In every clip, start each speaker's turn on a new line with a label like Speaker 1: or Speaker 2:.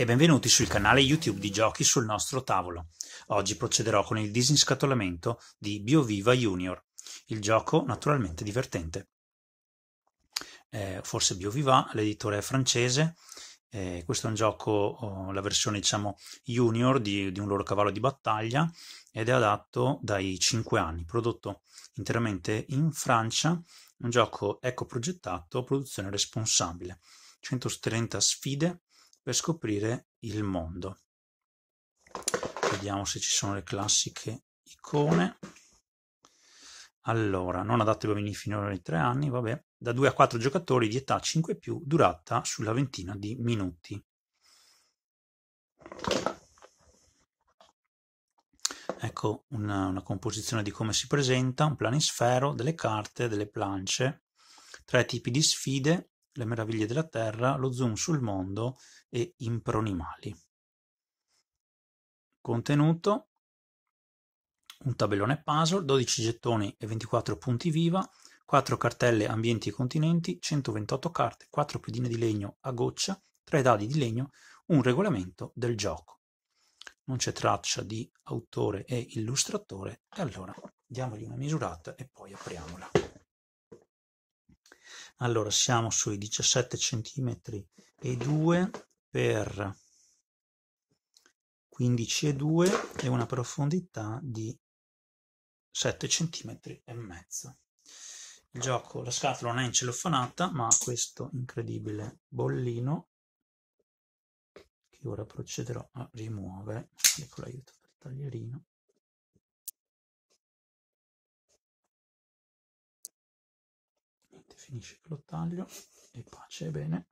Speaker 1: e benvenuti sul canale YouTube di Giochi sul nostro tavolo. Oggi procederò con il disinscatolamento di BioViva Junior, il gioco naturalmente divertente. Eh, forse BioViva, l'editore è francese, eh, questo è un gioco, oh, la versione diciamo junior di, di, un loro cavallo di battaglia ed è adatto dai 5 anni, prodotto interamente in Francia, un gioco ecoprogettato, produzione responsabile, 130 sfide per scoprire il mondo. Vediamo se ci sono le classiche icone. Allora, non adatte ai bambini fino ai 3 anni, vabbè. Da 2 a 4 giocatori di età 5 più, durata sulla ventina di minuti. Ecco una, una composizione di come si presenta, un planisfero, delle carte, delle planche, tre tipi di sfide, le meraviglie della Terra, lo zoom sul mondo e Impronimali. Contenuto un tabellone puzzle, 12 gettoni e 24 punti viva, 4 cartelle ambienti e continenti, 128 carte, 4 piedine di legno a goccia, 3 dadi di legno, un regolamento del gioco. Non c'è traccia di autore e illustratore e allora diamogli una misurata e poi apriamola allora siamo sui 17 cm e 2 per 15 e 2 e una profondità di 7 cm e mezzo il gioco la scatola non è incellofanata ma ha questo incredibile
Speaker 2: bollino che ora procederò a rimuovere ecco l'aiuto del taglierino finisce che lo taglio e pace bene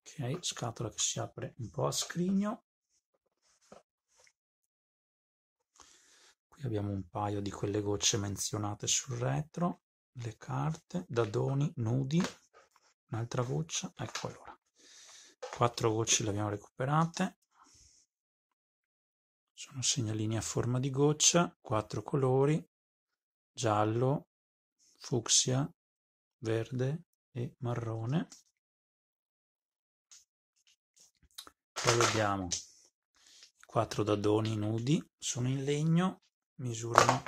Speaker 1: ok scatola che si apre un po' a scrigno qui abbiamo un paio di quelle gocce menzionate sul retro le carte dadoni nudi un'altra goccia ecco allora quattro gocce le abbiamo recuperate sono segnalini a forma di goccia, quattro colori: giallo, fucsia, verde e marrone. Poi abbiamo quattro dadoni nudi, sono in legno, misurano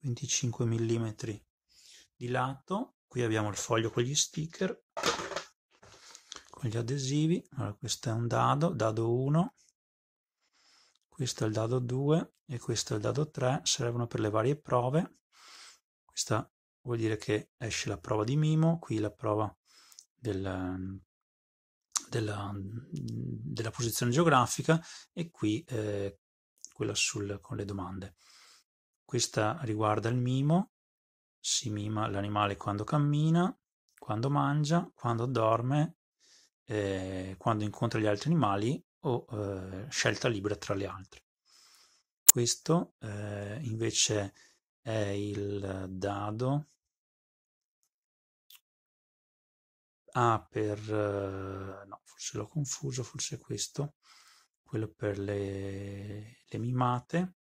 Speaker 1: 25 mm di lato. Qui abbiamo il foglio con gli sticker gli adesivi. Allora, questo è un dado, dado 1, questo è il dado 2 e questo è il dado 3, servono per le varie prove. Questa vuol dire che esce la prova di Mimo, qui la prova del, della, della, posizione geografica e qui eh, quella sul, con le domande. Questa riguarda il mimo, si mima l'animale quando cammina, quando mangia, quando dorme, eh, quando incontra gli altri animali o eh, scelta libera tra le altre. Questo eh, invece è il dado A ah, per... Eh, no, forse l'ho confuso, forse è questo, quello per le, le mimate,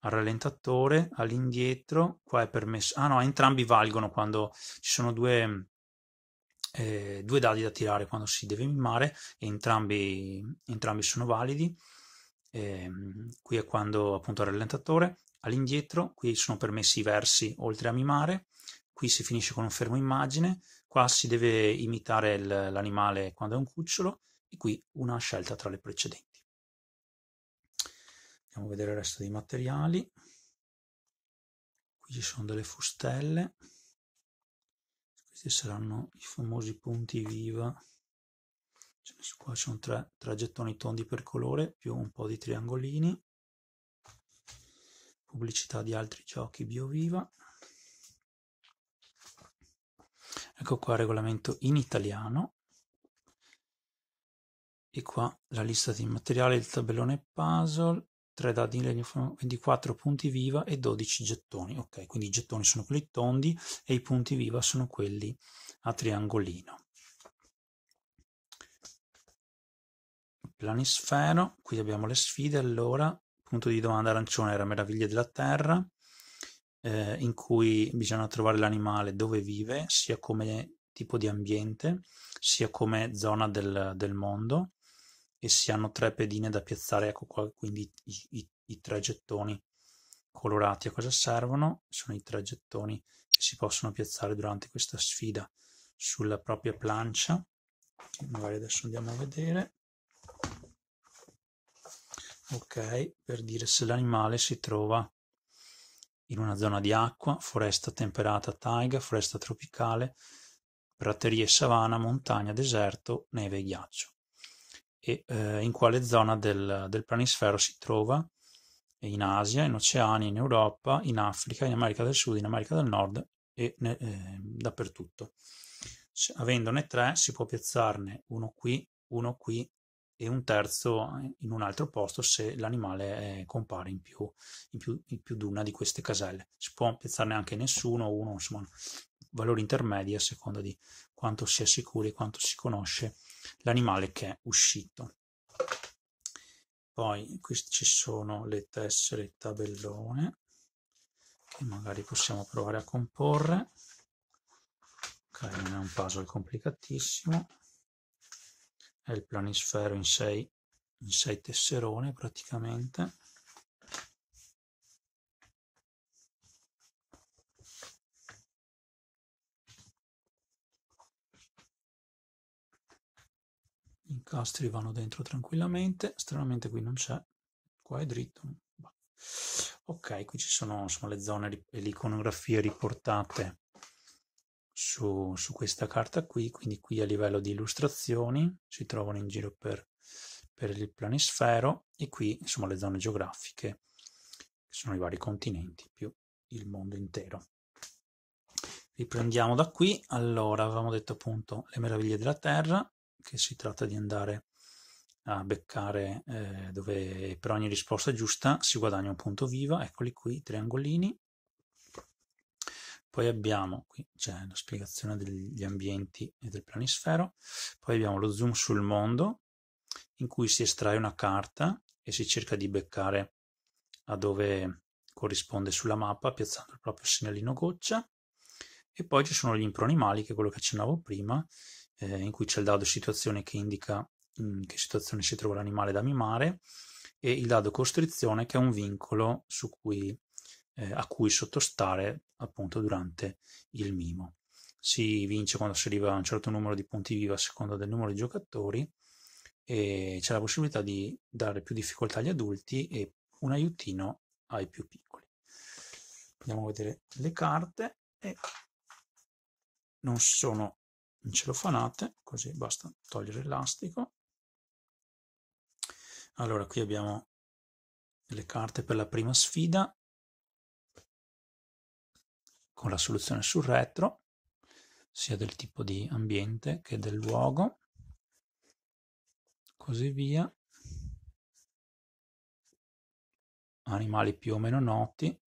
Speaker 1: al rallentatore, all'indietro, qua è permesso... Ah no, entrambi valgono quando ci sono due eh, due dadi da tirare quando si deve mimare, entrambi, entrambi sono validi. Eh, qui è quando appunto il rallentatore, all'indietro, qui sono permessi i versi oltre a mimare, qui si finisce con un fermo immagine, qua si deve imitare l'animale quando è un cucciolo e qui una scelta tra le precedenti. Andiamo a vedere il resto dei materiali. Qui ci sono delle fustelle questi saranno i famosi punti viva qua ci sono tre, tre gettoni tondi per colore più un po' di triangolini pubblicità di altri giochi bioviva ecco qua il regolamento in italiano e qua la lista di materiale, il tabellone puzzle 3 dadi in legno, 24 punti viva e 12 gettoni. Ok, quindi i gettoni sono quelli tondi e i punti viva sono quelli a triangolino. Planisfero, qui abbiamo le sfide, allora, punto di domanda arancione era Meraviglie della Terra, eh, in cui bisogna trovare l'animale dove vive, sia come tipo di ambiente, sia come zona del, del mondo si hanno tre pedine da piazzare, ecco qua quindi i, i, i tre gettoni colorati. A cosa servono? Sono i tre gettoni che si possono piazzare durante questa sfida sulla propria plancia. Magari adesso andiamo a vedere. Ok, per dire se l'animale si trova in una zona di acqua, foresta temperata, taiga, foresta tropicale, praterie, savana, montagna, deserto, neve e ghiaccio e eh, in quale zona del, del planisfero si trova in Asia, in Oceania, in Europa, in Africa, in America del Sud, in America del Nord e ne, eh, dappertutto. Se, avendone tre si può piazzarne uno qui, uno qui e un terzo in un altro posto se l'animale eh, compare in più, in, più, in più di una di queste caselle. Si può piazzarne anche nessuno, uno, insomma, valori intermedi a seconda di quanto si è sicuri e quanto si conosce l'animale che è uscito. Poi queste ci sono le tessere, tabellone, che magari possiamo provare a comporre. Ok, non è un puzzle complicatissimo. È il planisfero in 6 in tesserone praticamente
Speaker 2: gli incastri
Speaker 1: vanno dentro tranquillamente, stranamente qui non c'è, qua è dritto. Ok, qui ci sono insomma, le zone e le iconografie riportate su, su, questa carta qui, quindi qui a livello di illustrazioni si trovano in giro per, per il planisfero e qui insomma le zone geografiche che sono i vari continenti più il mondo intero. Riprendiamo da qui, allora avevamo detto appunto le meraviglie della Terra, che si tratta di andare a beccare eh, dove per ogni risposta giusta si guadagna un punto viva, eccoli qui, triangolini. Poi abbiamo, qui c'è la spiegazione degli ambienti e del planisfero, poi abbiamo lo zoom sul mondo, in cui si estrae una carta e si cerca di beccare a dove corrisponde sulla mappa piazzando il proprio segnalino goccia. E poi ci sono gli impronimali, che è quello che accennavo prima, eh, in cui c'è il dado situazione che indica in mm, che situazione si trova l'animale da mimare e il dado costrizione che è un vincolo cui, eh, a cui sottostare appunto durante il mimo. Si vince quando si arriva a un certo numero di punti viva a seconda del numero di giocatori e c'è la possibilità di dare più difficoltà agli adulti e un aiutino ai più piccoli. Andiamo a vedere le carte e non sono ce lo fanate, così basta togliere l'elastico.
Speaker 2: Allora, qui abbiamo le carte per la prima sfida, con la soluzione sul retro,
Speaker 1: sia del tipo di ambiente che del luogo,
Speaker 2: così via. Animali più o meno noti,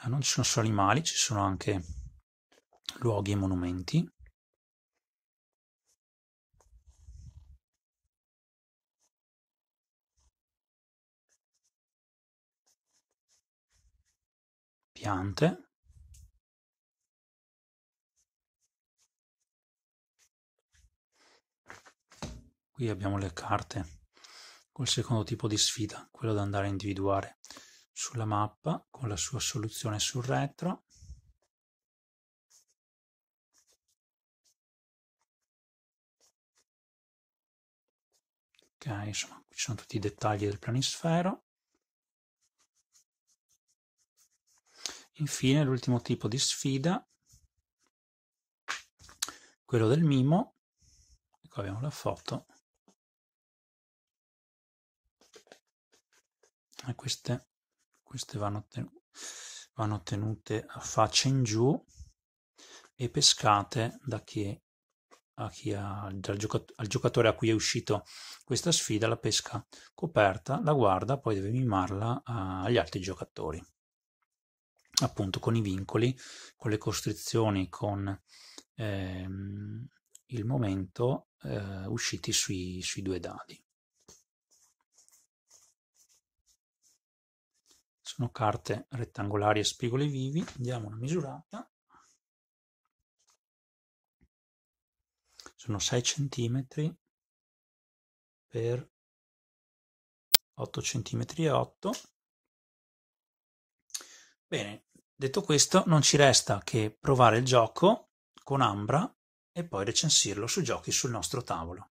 Speaker 2: Ah, non ci sono solo animali, ci sono anche luoghi e monumenti. Piante. Qui abbiamo le carte
Speaker 1: col secondo tipo di sfida, quello da andare a individuare sulla mappa
Speaker 2: con la sua soluzione sul retro ok insomma qui ci sono tutti i dettagli del planisfero
Speaker 1: infine l'ultimo tipo di sfida quello del mimo ecco abbiamo la foto e queste queste vanno, ten- vanno tenute a faccia in giù e pescate da chi, a chi ha, dal giocat- al giocatore a cui è uscito questa sfida la pesca coperta, la guarda, poi deve mimarla agli altri giocatori. Appunto con i vincoli, con le costrizioni, con ehm, il momento eh, usciti sui, sui due dadi. sono carte rettangolari a spigoli vivi, diamo una misurata,
Speaker 2: sono 6 cm per 8 cm e 8 bene
Speaker 1: detto questo non ci resta che provare il gioco con Ambra
Speaker 2: e poi recensirlo su giochi sul nostro tavolo